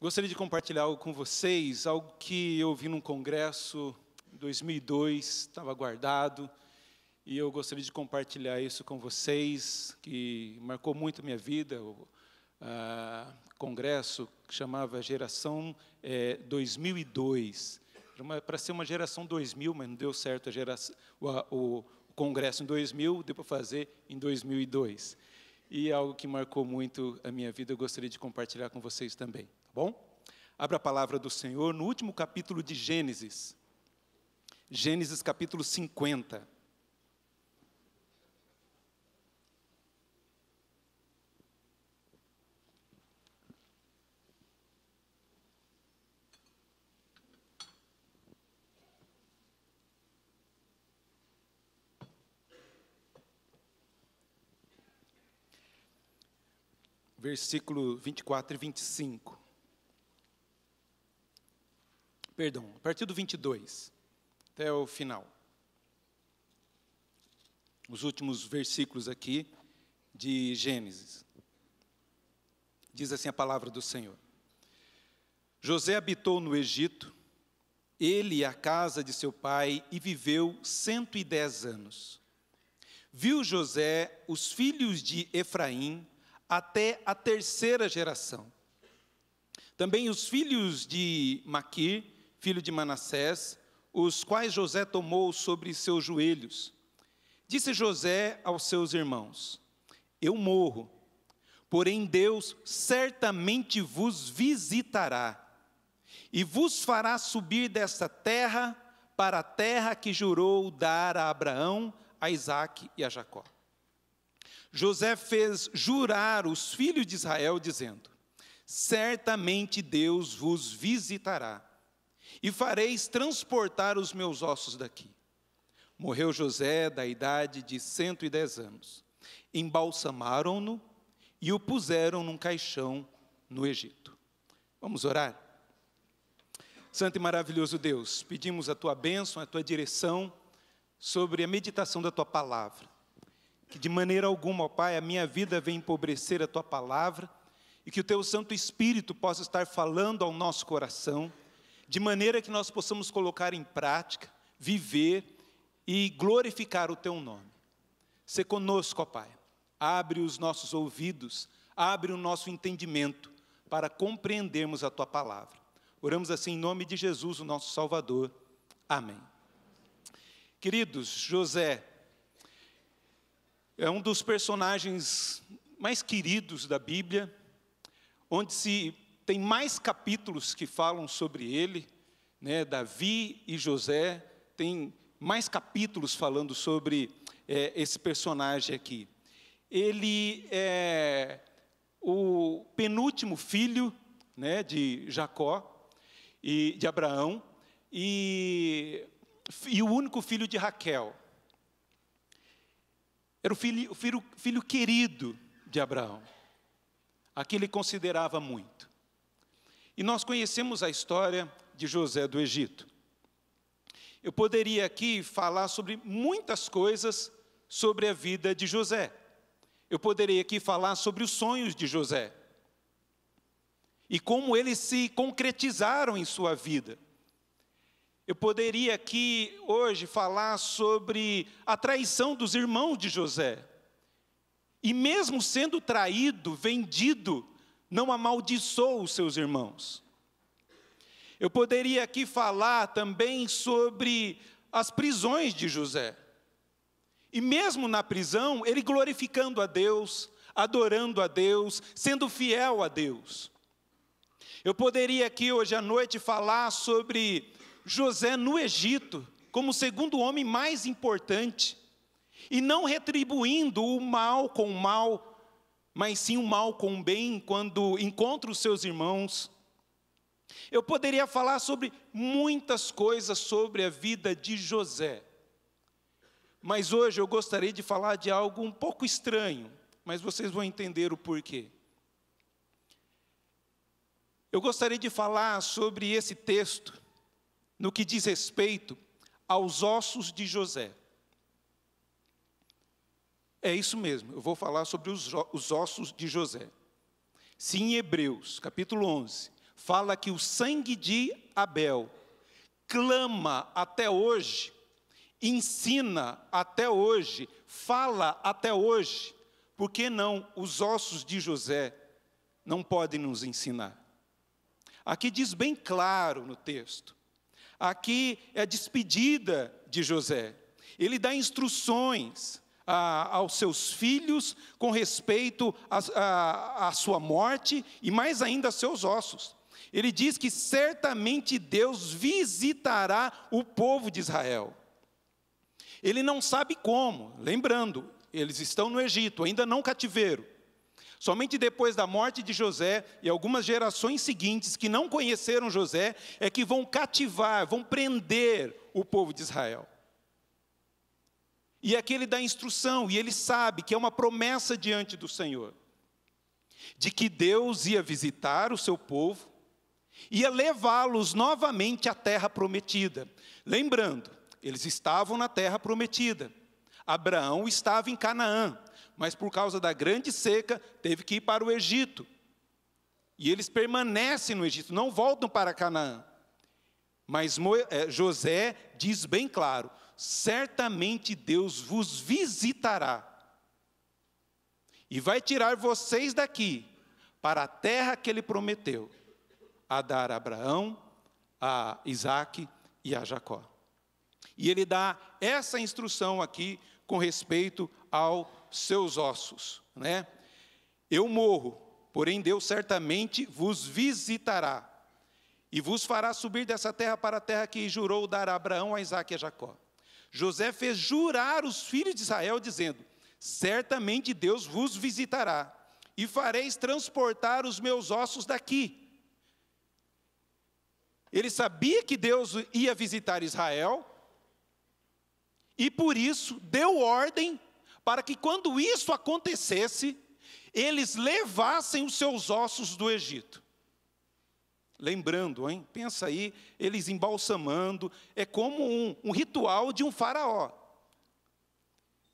Gostaria de compartilhar algo com vocês, algo que eu vi num congresso em 2002, estava guardado, e eu gostaria de compartilhar isso com vocês, que marcou muito a minha vida. O ah, congresso que chamava Geração é, 2002. para ser uma geração 2000, mas não deu certo a geração, o, o congresso em 2000, deu para fazer em 2002. E algo que marcou muito a minha vida, eu gostaria de compartilhar com vocês também bom? Abra a palavra do Senhor no último capítulo de Gênesis. Gênesis capítulo 50. versículo 24 e 25 perdão, a partir do 22 até o final. Os últimos versículos aqui de Gênesis. Diz assim a palavra do Senhor: José habitou no Egito, ele e a casa de seu pai, e viveu 110 anos. Viu José os filhos de Efraim até a terceira geração. Também os filhos de Maquir, filho de Manassés, os quais José tomou sobre seus joelhos. Disse José aos seus irmãos: Eu morro, porém Deus certamente vos visitará e vos fará subir desta terra para a terra que jurou dar a Abraão, a Isaque e a Jacó. José fez jurar os filhos de Israel, dizendo: Certamente Deus vos visitará e fareis transportar os meus ossos daqui. Morreu José da idade de 110 anos. Embalsamaram-no e o puseram num caixão no Egito. Vamos orar? Santo e maravilhoso Deus, pedimos a tua bênção, a tua direção sobre a meditação da tua palavra. Que de maneira alguma, ó Pai, a minha vida venha empobrecer a tua palavra e que o teu Santo Espírito possa estar falando ao nosso coração de maneira que nós possamos colocar em prática, viver e glorificar o teu nome. Se conosco, ó Pai, abre os nossos ouvidos, abre o nosso entendimento para compreendermos a tua palavra. Oramos assim em nome de Jesus, o nosso Salvador. Amém. Queridos, José é um dos personagens mais queridos da Bíblia, onde se tem mais capítulos que falam sobre ele, né? Davi e José, tem mais capítulos falando sobre é, esse personagem aqui. Ele é o penúltimo filho né, de Jacó e de Abraão e, e o único filho de Raquel. Era o filho, filho, filho querido de Abraão, a que ele considerava muito. E nós conhecemos a história de José do Egito. Eu poderia aqui falar sobre muitas coisas sobre a vida de José. Eu poderia aqui falar sobre os sonhos de José e como eles se concretizaram em sua vida. Eu poderia aqui hoje falar sobre a traição dos irmãos de José. E mesmo sendo traído, vendido, não amaldiçoa os seus irmãos. Eu poderia aqui falar também sobre as prisões de José. E mesmo na prisão, ele glorificando a Deus, adorando a Deus, sendo fiel a Deus. Eu poderia aqui hoje à noite falar sobre José no Egito, como o segundo homem mais importante, e não retribuindo o mal com o mal, mas sim o mal com o bem quando encontra os seus irmãos. Eu poderia falar sobre muitas coisas sobre a vida de José, mas hoje eu gostaria de falar de algo um pouco estranho, mas vocês vão entender o porquê. Eu gostaria de falar sobre esse texto no que diz respeito aos ossos de José. É isso mesmo, eu vou falar sobre os, os ossos de José. Se em Hebreus, capítulo 11, fala que o sangue de Abel clama até hoje, ensina até hoje, fala até hoje, por que não os ossos de José não podem nos ensinar? Aqui diz bem claro no texto. Aqui é a despedida de José. Ele dá instruções a, aos seus filhos com respeito à sua morte e mais ainda a seus ossos. Ele diz que certamente Deus visitará o povo de Israel. Ele não sabe como, lembrando, eles estão no Egito, ainda não cativeiro. Somente depois da morte de José e algumas gerações seguintes que não conheceram José é que vão cativar, vão prender o povo de Israel. E aqui ele dá instrução, e ele sabe que é uma promessa diante do Senhor, de que Deus ia visitar o seu povo, ia levá-los novamente à terra prometida. Lembrando, eles estavam na terra prometida. Abraão estava em Canaã, mas por causa da grande seca, teve que ir para o Egito. E eles permanecem no Egito, não voltam para Canaã. Mas eh, José diz bem claro: certamente Deus vos visitará e vai tirar vocês daqui para a terra que ele prometeu a dar a Abraão, a Isaac e a Jacó. E ele dá essa instrução aqui com respeito aos seus ossos, né? Eu morro, porém Deus certamente vos visitará e vos fará subir dessa terra para a terra que jurou dar a Abraão, a Isaac e a Jacó. José fez jurar os filhos de Israel, dizendo: Certamente Deus vos visitará, e fareis transportar os meus ossos daqui. Ele sabia que Deus ia visitar Israel, e por isso deu ordem para que, quando isso acontecesse, eles levassem os seus ossos do Egito. Lembrando, hein? Pensa aí, eles embalsamando, é como um, um ritual de um faraó.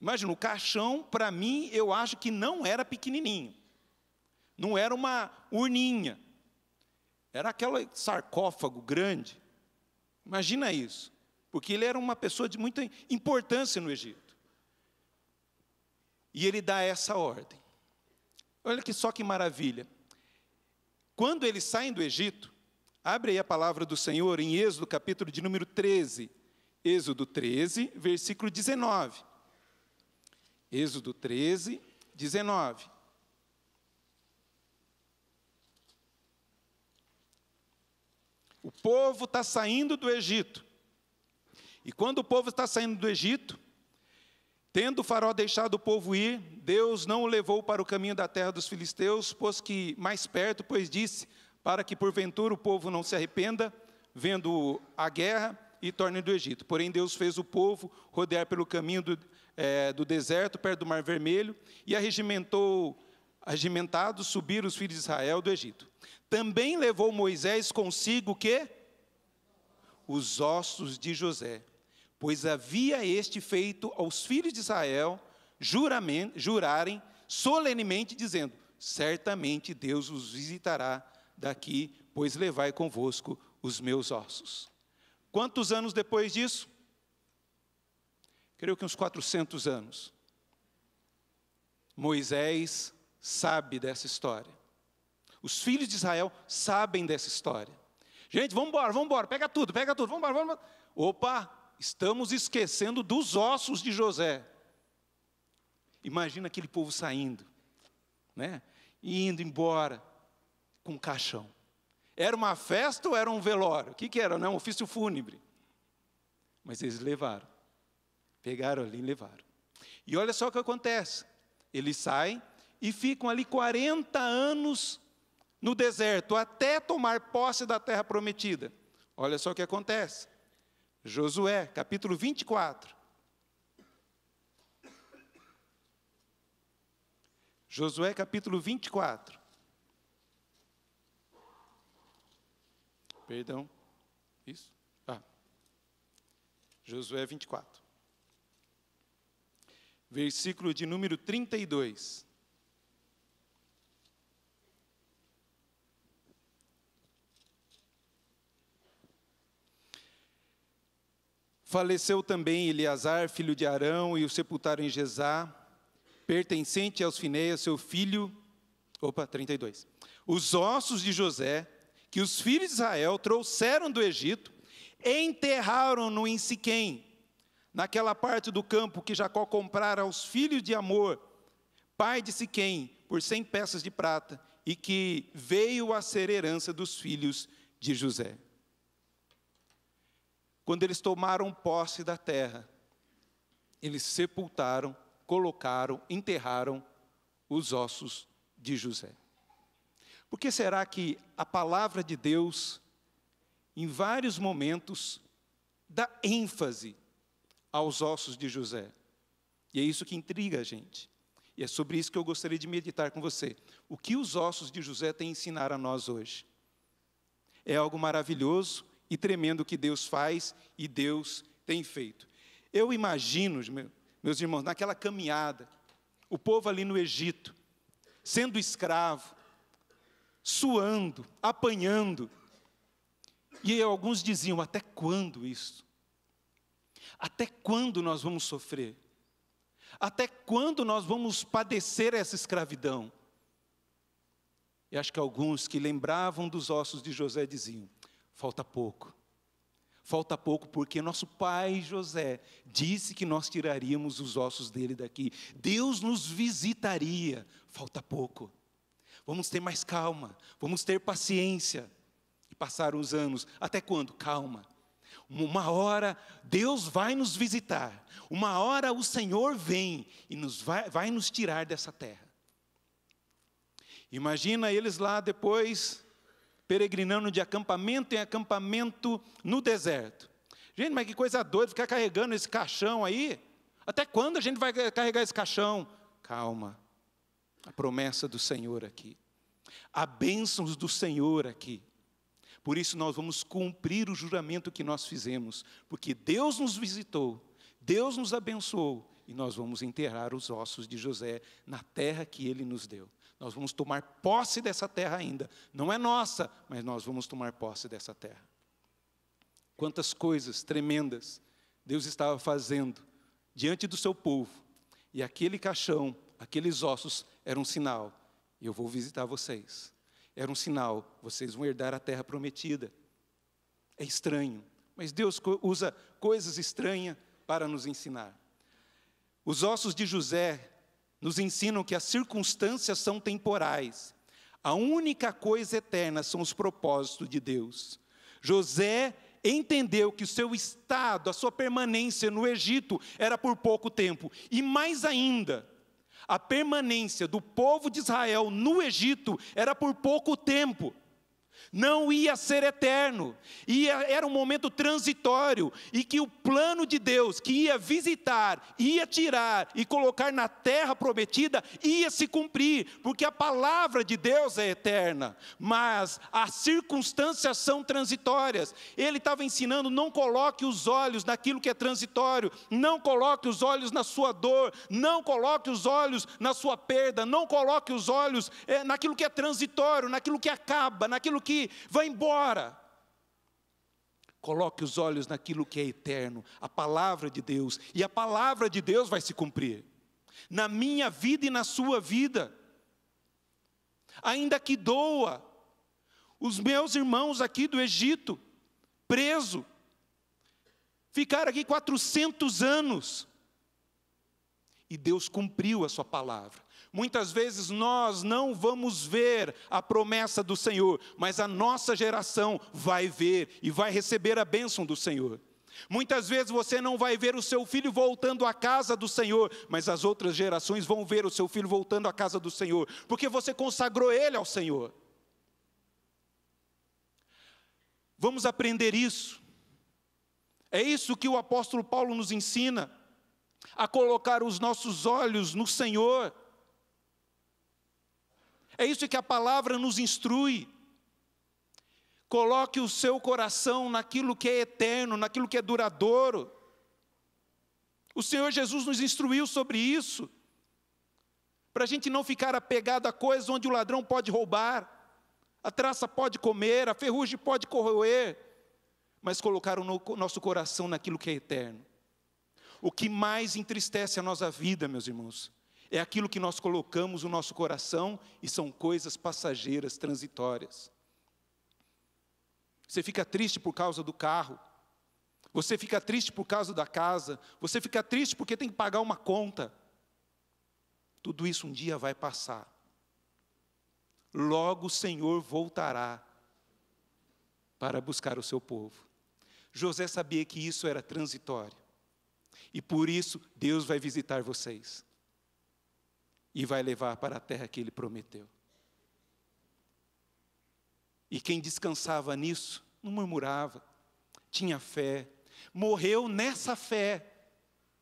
Imagina, o caixão, para mim, eu acho que não era pequenininho. Não era uma urninha. Era aquele sarcófago grande. Imagina isso. Porque ele era uma pessoa de muita importância no Egito. E ele dá essa ordem. Olha que só que maravilha. Quando eles saem do Egito, Abre aí a palavra do Senhor em Êxodo, capítulo de número 13. Êxodo 13, versículo 19. Êxodo 13, 19. O povo está saindo do Egito. E quando o povo está saindo do Egito, tendo o faraó deixado o povo ir, Deus não o levou para o caminho da terra dos filisteus, pois que mais perto, pois disse: para que porventura o povo não se arrependa, vendo a guerra e torne do Egito. Porém, Deus fez o povo rodear pelo caminho do, é, do deserto, perto do Mar Vermelho, e arregimentou, arregimentado subiram os filhos de Israel do Egito. Também levou Moisés consigo o quê? Os ossos de José, pois havia este feito aos filhos de Israel jurarem solenemente, dizendo: Certamente Deus os visitará daqui, pois levai convosco os meus ossos. Quantos anos depois disso? Creio que uns 400 anos. Moisés sabe dessa história. Os filhos de Israel sabem dessa história. Gente, vamos embora, vamos embora, pega tudo, pega tudo, vamos embora, vamos Opa, estamos esquecendo dos ossos de José. Imagina aquele povo saindo, né? Indo embora com caixão. Era uma festa ou era um velório? O que, que era? Não, né? um ofício fúnebre. Mas eles levaram. Pegaram ali e levaram. E olha só o que acontece. Eles saem e ficam ali 40 anos no deserto, até tomar posse da terra prometida. Olha só o que acontece. Josué, capítulo 24. Josué, capítulo 24. Perdão. Isso? Ah. Josué 24. Versículo de número 32. Faleceu também Eleazar, filho de Arão, e o sepultaram em Jezá, pertencente aos Fineias, seu filho. Opa, 32. Os ossos de José que os filhos de Israel trouxeram do Egito, enterraram-no em Siquém, naquela parte do campo que Jacó comprara aos filhos de Amor, pai de Siquém, por cem peças de prata, e que veio a ser herança dos filhos de José. Quando eles tomaram posse da terra, eles sepultaram, colocaram, enterraram os ossos de José. Por que será que a palavra de Deus, em vários momentos, dá ênfase aos ossos de José? E é isso que intriga a gente. E é sobre isso que eu gostaria de meditar com você. O que os ossos de José têm a ensinar a nós hoje? É algo maravilhoso e tremendo que Deus faz e Deus tem feito. Eu imagino, meus irmãos, naquela caminhada, o povo ali no Egito, sendo escravo, suando, apanhando. E alguns diziam: até quando isso? Até quando nós vamos sofrer? Até quando nós vamos padecer essa escravidão? E acho que alguns que lembravam dos ossos de José diziam: falta pouco, falta pouco, porque nosso pai José disse que nós tiraríamos os ossos dele daqui. Deus nos visitaria, falta pouco. Vamos ter mais calma, vamos ter paciência. E passar os anos. Até quando? Calma. Uma hora Deus vai nos visitar, uma hora o Senhor vem e nos vai, vai nos tirar dessa terra. Imagina eles lá depois, peregrinando de acampamento em acampamento no deserto. Gente, mas que coisa doida ficar carregando esse caixão aí. Até quando a gente vai carregar esse caixão? Calma a promessa do Senhor aqui, a bênçãos do Senhor aqui. Por isso nós vamos cumprir o juramento que nós fizemos, porque Deus nos visitou, Deus nos abençoou e nós vamos enterrar os ossos de José na terra que ele nos deu. Nós vamos tomar posse dessa terra ainda. Não é nossa, mas nós vamos tomar posse dessa terra. Quantas coisas tremendas Deus estava fazendo diante do seu povo. E aquele caixão Aqueles ossos eram um sinal. Eu vou visitar vocês. Era um sinal, vocês vão herdar a terra prometida. É estranho, mas Deus usa coisas estranhas para nos ensinar. Os ossos de José nos ensinam que as circunstâncias são temporais. A única coisa eterna são os propósitos de Deus. José entendeu que o seu estado, a sua permanência no Egito era por pouco tempo, e mais ainda, a permanência do povo de Israel no Egito era por pouco tempo não ia ser eterno, ia, é, era um momento transitório, e que o plano de Deus que ia visitar, ia tirar e colocar na terra prometida, ia se cumprir, porque a palavra de Deus é eterna, mas as circunstâncias são transitórias. Ele estava ensinando: não coloque os olhos naquilo que é transitório, não coloque os olhos na sua dor, não coloque os olhos na sua perda, não coloque os olhos é, naquilo que é transitório, naquilo que acaba, naquilo que vai embora. Coloque os olhos naquilo que é eterno, a palavra de Deus, e a palavra de Deus vai se cumprir na minha vida e na sua vida. Ainda que doa os meus irmãos aqui do Egito, preso, ficaram aqui 400 anos. E Deus cumpriu a sua palavra. Muitas vezes nós não vamos ver a promessa do Senhor, mas a nossa geração vai ver e vai receber a bênção do Senhor. Muitas vezes você não vai ver o seu filho voltando à casa do Senhor, mas as outras gerações vão ver o seu filho voltando à casa do Senhor, porque você consagrou ele ao Senhor. Vamos aprender isso. É isso que o apóstolo Paulo nos ensina a colocar os nossos olhos no Senhor. É isso que a palavra nos instrui. Coloque o seu coração naquilo que é eterno, naquilo que é duradouro. O Senhor Jesus nos instruiu sobre isso, para a gente não ficar apegado a coisas onde o ladrão pode roubar, a traça pode comer, a ferrugem pode corroer, mas colocar o nosso coração naquilo que é eterno. O que mais entristece a nossa vida, meus irmãos, é aquilo que nós colocamos no nosso coração e são coisas passageiras, transitórias. Você fica triste por causa do carro, você fica triste por causa da casa, você fica triste porque tem que pagar uma conta. Tudo isso um dia vai passar. Logo o Senhor voltará para buscar o seu povo. José sabia que isso era transitório. E por isso Deus vai visitar vocês e vai levar para a terra que ele prometeu. E quem descansava nisso não murmurava, tinha fé, morreu nessa fé,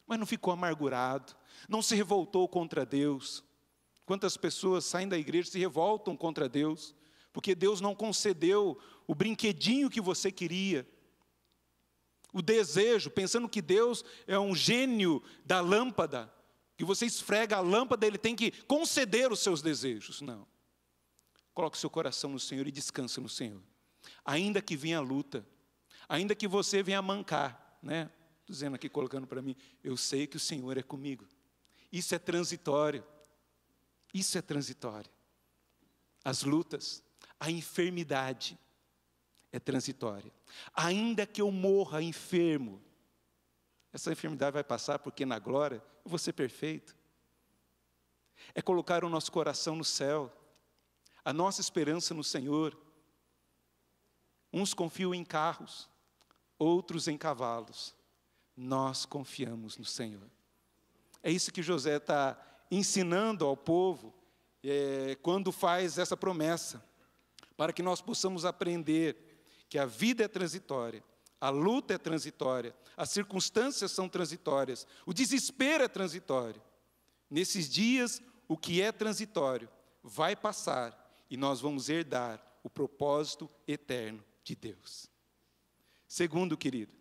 mas não ficou amargurado, não se revoltou contra Deus. Quantas pessoas saem da igreja e se revoltam contra Deus, porque Deus não concedeu o brinquedinho que você queria, o desejo, pensando que Deus é um gênio da lâmpada, que você esfrega a lâmpada, ele tem que conceder os seus desejos. Não. Coloque seu coração no Senhor e descansa no Senhor. Ainda que venha a luta, ainda que você venha a mancar, né? dizendo aqui, colocando para mim, eu sei que o Senhor é comigo. Isso é transitório. Isso é transitório. As lutas, a enfermidade, é transitória. Ainda que eu morra enfermo, essa enfermidade vai passar, porque na glória eu vou ser perfeito. É colocar o nosso coração no céu, a nossa esperança no Senhor. Uns confiam em carros, outros em cavalos. Nós confiamos no Senhor. É isso que José está ensinando ao povo é, quando faz essa promessa, para que nós possamos aprender que a vida é transitória, a luta é transitória, as circunstâncias são transitórias, o desespero é transitório. Nesses dias, o que é transitório vai passar e nós vamos herdar o propósito eterno de Deus. Segundo, querido,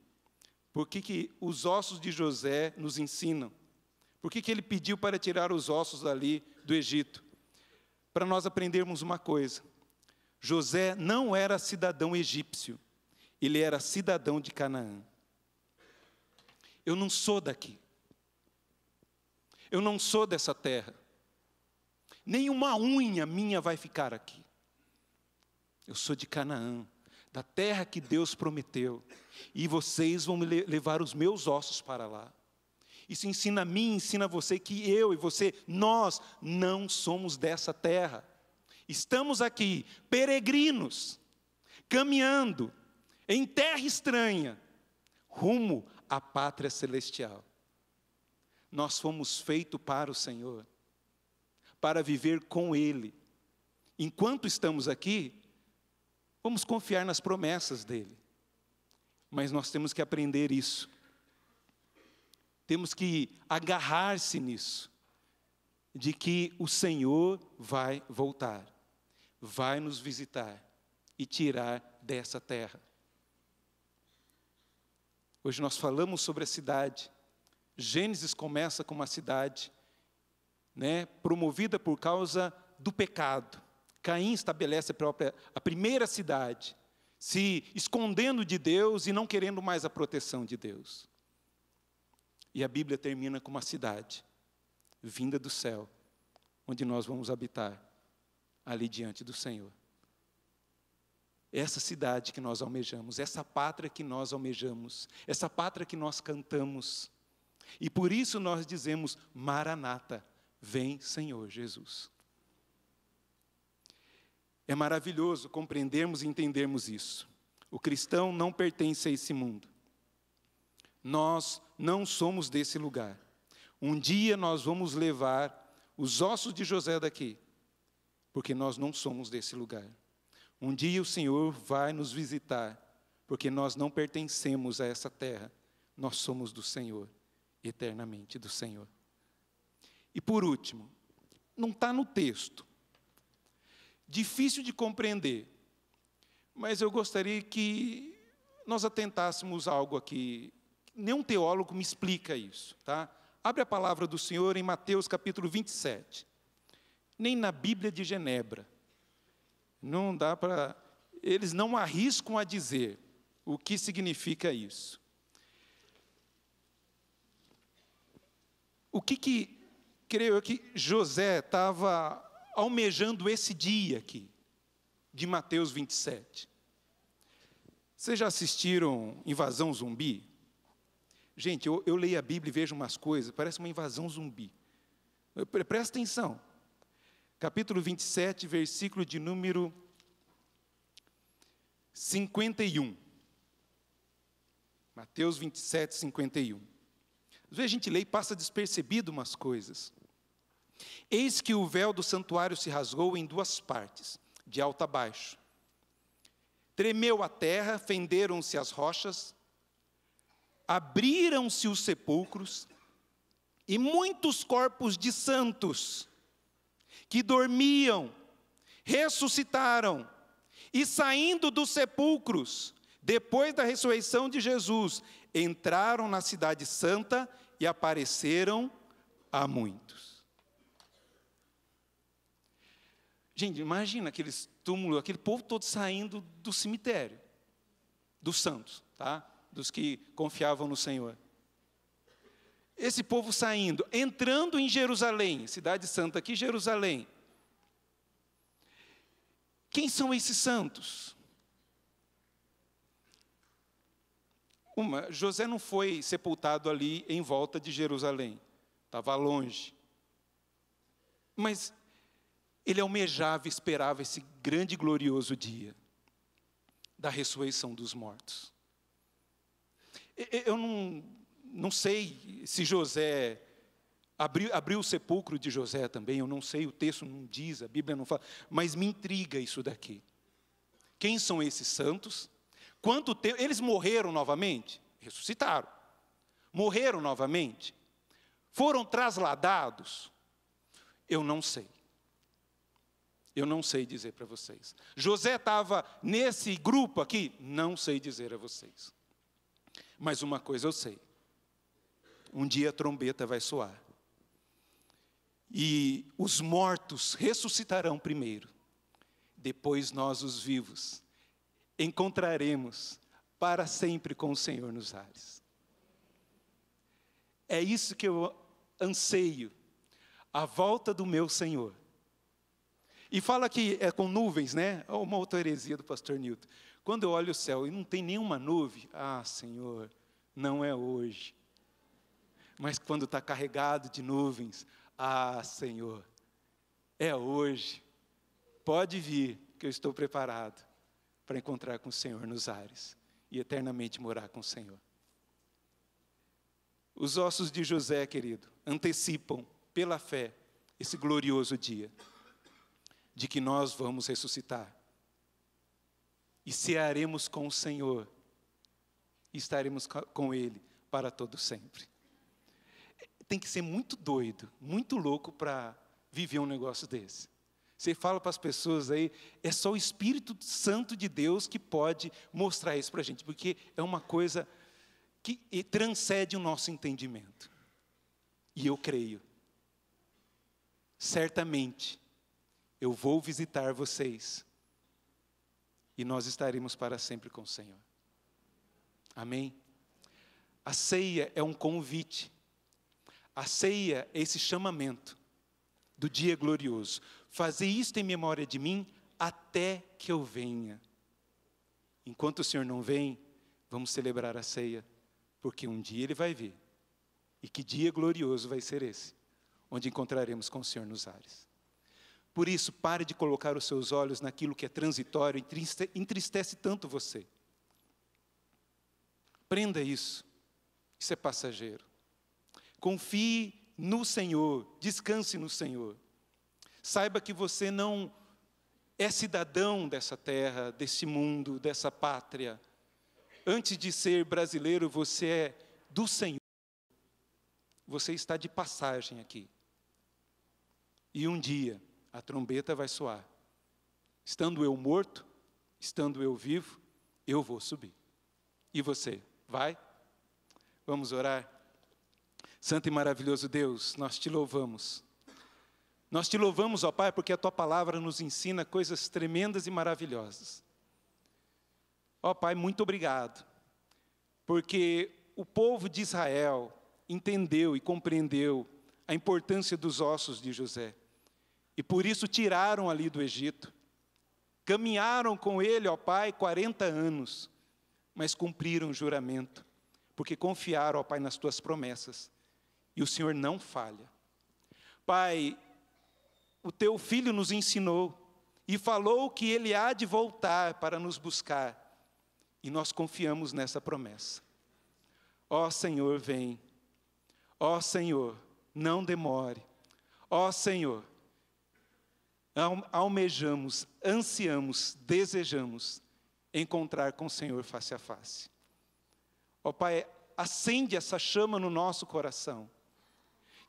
por que, que os ossos de José nos ensinam? Por que, que ele pediu para tirar os ossos ali do Egito? Para nós aprendermos uma coisa: José não era cidadão egípcio, ele era cidadão de Canaã. Eu não sou daqui. Eu não sou dessa terra. Nenhuma unha minha vai ficar aqui. Eu sou de Canaã, da terra que Deus prometeu. E vocês vão levar os meus ossos para lá. Isso ensina a mim, ensina a você que eu e você, nós não somos dessa terra. Estamos aqui, peregrinos, caminhando em terra estranha, rumo à pátria celestial. Nós fomos feitos para o Senhor, para viver com Ele. Enquanto estamos aqui, vamos confiar nas promessas dEle. Mas nós temos que aprender isso. Temos que agarrar-se nisso, de que o Senhor vai voltar vai nos visitar e tirar dessa terra. Hoje nós falamos sobre a cidade. Gênesis começa com uma cidade, né, promovida por causa do pecado. Caim estabelece a, própria, a primeira cidade, se escondendo de Deus e não querendo mais a proteção de Deus. E a Bíblia termina com uma cidade vinda do céu, onde nós vamos habitar ali diante do Senhor. Essa cidade que nós almejamos, essa pátria que nós almejamos, essa pátria que nós cantamos. E por isso nós dizemos: Maranata, vem Senhor Jesus. É maravilhoso compreendermos e entendermos isso. O cristão não pertence a esse mundo. Nós não somos desse lugar. Um dia nós vamos levar os ossos de José daqui porque nós não somos desse lugar. Um dia o Senhor vai nos visitar, porque nós não pertencemos a essa terra, nós somos do Senhor, eternamente do Senhor. E por último, não está no texto, difícil de compreender, mas eu gostaria que nós atentássemos algo aqui. Nenhum teólogo me explica isso, tá? Abre a palavra do Senhor em Mateus capítulo 27 nem na Bíblia de Genebra. Não dá para. Eles não arriscam a dizer o que significa isso. O que que, creio eu, que José estava almejando esse dia aqui, de Mateus 27? Vocês já assistiram Invasão Zumbi? Gente, eu, eu leio a Bíblia e vejo umas coisas, parece uma invasão zumbi. Presta atenção capítulo 27, versículo de número 51. Mateus 27, 51. Às vezes a gente lê e passa despercebido umas coisas. Eis que o véu do santuário se rasgou em duas partes, de alto a baixo. Tremeu a terra, fenderam-se as rochas, abriram-se os sepulcros, e muitos corpos de santos que dormiam, ressuscitaram e saindo dos sepulcros, depois da ressurreição de Jesus, entraram na Cidade Santa e apareceram a muitos. Gente, imagina aqueles túmulos, aquele povo todo saindo do cemitério, dos santos, tá? dos que confiavam no Senhor esse povo saindo, entrando em Jerusalém, Cidade Santa aqui, Jerusalém. Quem são esses santos? Uma, José não foi sepultado ali em volta de Jerusalém, estava longe. Mas ele almejava, esperava esse grande e glorioso dia da ressurreição dos mortos. Eu não não sei se José abriu, abriu o sepulcro de José também, eu não sei, o texto não diz, a Bíblia não fala, mas me intriga isso daqui. Quem são esses santos? Quanto tempo? Eles morreram novamente? Ressuscitaram. Morreram novamente? Foram trasladados? Eu não sei. Eu não sei dizer para vocês. José estava nesse grupo aqui? Não sei dizer a vocês. Mas uma coisa eu sei: um dia a trombeta vai soar. E os mortos ressuscitarão primeiro, depois nós, os vivos, encontraremos para sempre com o Senhor nos ares. É isso que eu anseio, a volta do meu Senhor. E fala que é com nuvens, né? É uma outra heresia do pastor Newton. Quando eu olho o céu e não tem nenhuma nuvem, ah, Senhor, não é hoje mas quando está carregado de nuvens, ah, Senhor, é hoje, pode vir, que eu estou preparado para encontrar com o Senhor nos ares e eternamente morar com o Senhor. Os ossos de José, querido, antecipam pela fé esse glorioso dia de que nós vamos ressuscitar e cearemos com o Senhor e estaremos com Ele para todo sempre tem que ser muito doido, muito louco para viver um negócio desse. Você fala para as pessoas aí, é só o Espírito Santo de Deus que pode mostrar isso para a gente, porque é uma coisa que transcende o nosso entendimento. E eu creio. Certamente, eu vou visitar vocês e nós estaremos para sempre com o Senhor. Amém? A ceia é um convite a ceia é esse chamamento do dia glorioso. Fazer isto em memória de mim até que eu venha. Enquanto o Senhor não vem, vamos celebrar a ceia, porque um dia ele vai vir. E que dia glorioso vai ser esse, onde encontraremos com o Senhor nos ares. Por isso, pare de colocar os seus olhos naquilo que é transitório e entristece tanto você. Prenda isso. Isso é passageiro. Confie no Senhor, descanse no Senhor. Saiba que você não é cidadão dessa terra, desse mundo, dessa pátria. Antes de ser brasileiro, você é do Senhor. Você está de passagem aqui. E um dia a trombeta vai soar. Estando eu morto, estando eu vivo, eu vou subir. E você, vai? Vamos orar? Santo e maravilhoso Deus, nós te louvamos. Nós te louvamos, ó Pai, porque a tua palavra nos ensina coisas tremendas e maravilhosas. Ó Pai, muito obrigado, porque o povo de Israel entendeu e compreendeu a importância dos ossos de José. E por isso tiraram ali do Egito. Caminharam com ele, ó Pai, 40 anos, mas cumpriram o juramento, porque confiaram, ó Pai, nas tuas promessas e o Senhor não falha. Pai, o teu filho nos ensinou e falou que ele há de voltar para nos buscar, e nós confiamos nessa promessa. Ó Senhor, vem. Ó Senhor, não demore. Ó Senhor, almejamos, ansiamos, desejamos encontrar com o Senhor face a face. Ó Pai, acende essa chama no nosso coração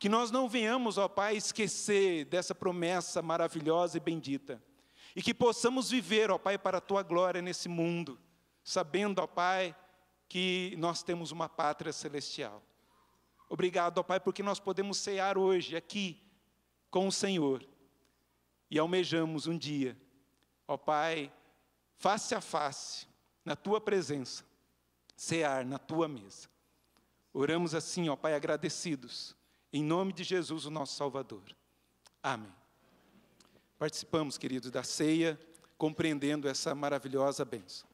que nós não venhamos, ó Pai, esquecer dessa promessa maravilhosa e bendita. E que possamos viver, ó Pai, para a tua glória nesse mundo, sabendo, ó Pai, que nós temos uma pátria celestial. Obrigado, ó Pai, porque nós podemos cear hoje aqui com o Senhor e almejamos um dia, ó Pai, face a face, na tua presença, cear na tua mesa. Oramos assim, ó Pai, agradecidos em nome de Jesus, o nosso Salvador. Amém. Participamos, queridos, da ceia, compreendendo essa maravilhosa bênção.